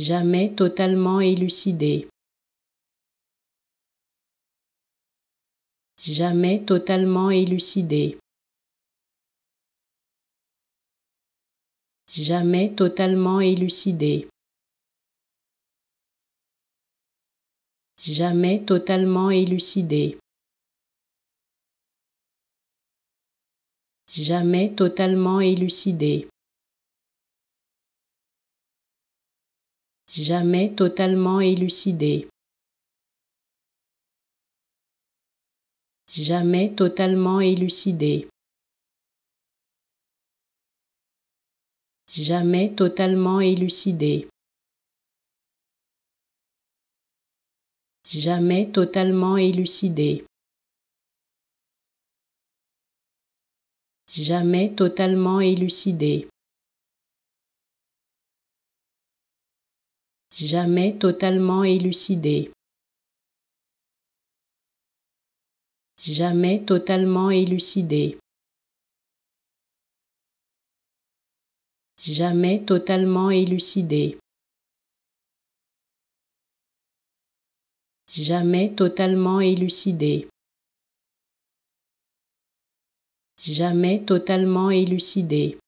jamais totalement élucidé, jamais totalement élucidé, jamais totalement élucidé, jamais totalement élucidé. Jamais totalement élucidé. jamais totalement élucidé. Jamais totalement élucidé. Jamais totalement élucidé. Jamais totalement élucidé. Jamais totalement élucidé. jamais totalement élucidé, jamais totalement élucidé, jamais totalement élucidé, jamais totalement élucidé. Jamais totalement élucidé.